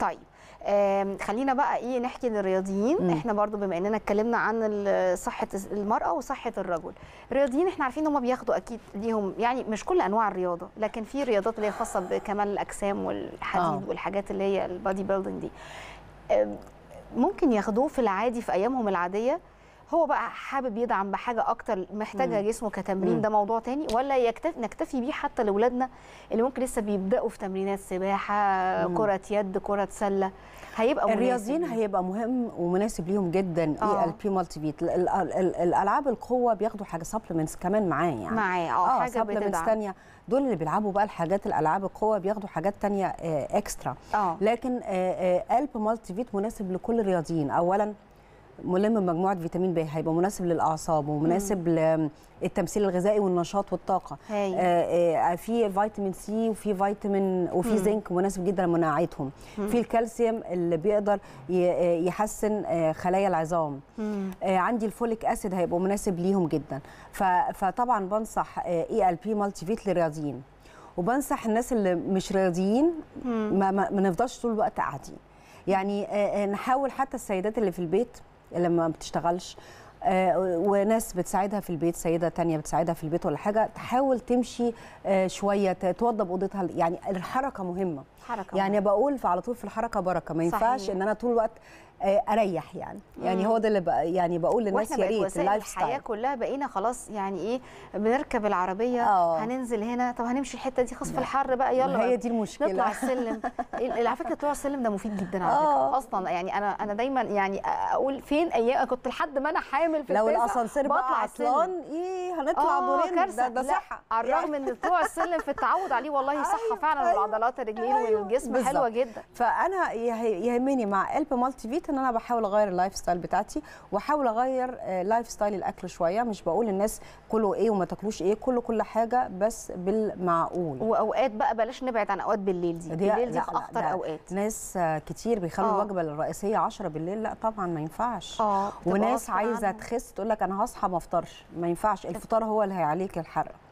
طيب خلينا بقى ايه نحكي للرياضيين م. احنا برضو بما اننا اتكلمنا عن صحه المراه وصحه الرجل الرياضيين احنا عارفين ان هم بياخدوا اكيد ليهم يعني مش كل انواع الرياضه لكن في رياضات اللي هي خاصه بكمال الاجسام والحديد آه. والحاجات اللي هي البادي بيلدينج دي ممكن ياخدوه في العادي في ايامهم العاديه هو بقى حابب يدعم بحاجه اكتر محتاجه جسمه كتمرين ده موضوع تاني ولا يكتف نكتفي بيه حتى لاولادنا اللي ممكن لسه بيبداوا في تمرينات سباحه كره يد كره سله هيبقى الرياضيين هيبقى مهم ومناسب ليهم جدا اي آه. e ال بي مالتي بيت الالعاب القوه بياخدوا حاجه سبلمنتس كمان معاه يعني معاه اه, آه، حاجه سبلمنتس ثانيه دول اللي بيلعبوا بقى الحاجات الالعاب القوه بياخدوا حاجات ثانيه اكسترا آه،, آه. لكن الب مالتي فيت مناسب لكل الرياضيين اولا ملم بمجموعه فيتامين ب هيبقى مناسب للاعصاب ومناسب للتمثيل الغذائي والنشاط والطاقه آه آه في فيتامين سي وفي فيتامين وفي زنك مناسب جدا لمناعتهم في الكالسيوم اللي بيقدر آه، يحسن آه، خلايا العظام آه عندي الفوليك اسيد هيبقى مناسب ليهم جدا فطبعا بنصح اي ال بي مالتي فيت للرياضيين وبنصح الناس اللي مش رياضيين ما, ما, ما نفضلش طول الوقت قاعدين يعني آه، نحاول حتى السيدات اللي في البيت اللي ما بتشتغلش آه، وناس بتساعدها في البيت سيده تانية بتساعدها في البيت ولا حاجه تحاول تمشي آه، شويه توضب اوضتها يعني الحركه مهمه حركه يعني مهمة. بقول على طول في الحركه بركه ما ينفعش ان انا طول الوقت آه، اريح يعني يعني هو ده اللي بقى يعني بقول للناس يا ريت اللايف ستايل الحياه كلها بقينا خلاص يعني ايه بنركب العربيه أوه. هننزل هنا طب هنمشي الحته دي خاصه في الحر بقى يلا هي دي المشكله نطلع السلم على فكره طلوع السلم ده مفيد جدا على فكره آه. اصلا يعني انا انا دايما يعني اقول فين ايام كنت لحد ما انا حامل في لو الاسانسير بقى عطلان ايه هنطلع دورين آه، ده, ده صحه على الرغم يعني. ان طلوع السلم في التعود عليه والله صحه أيوه، فعلا أيوه. والعضلات الرجلين أيوه، والجسم حلوه جدا فانا يهمني مع قلب مالتي فيتا ان انا بحاول اغير اللايف ستايل بتاعتي واحاول اغير آه، لايف ستايل الاكل شويه مش بقول للناس كلوا ايه وما تاكلوش ايه كلوا كل حاجه بس بالمعقول واوقات بقى بلاش نبعد عن اوقات بالليل دي, دي بالليل دي في اخطر اوقات ناس كتير بيخلوا آه. الوجبه الرئيسيه 10 بالليل لا طبعا ما ينفعش آه، وناس عايزه تخس تقول لك انا هصحى ما افطرش ما ينفعش الفطار هو اللي هيعليك الحرق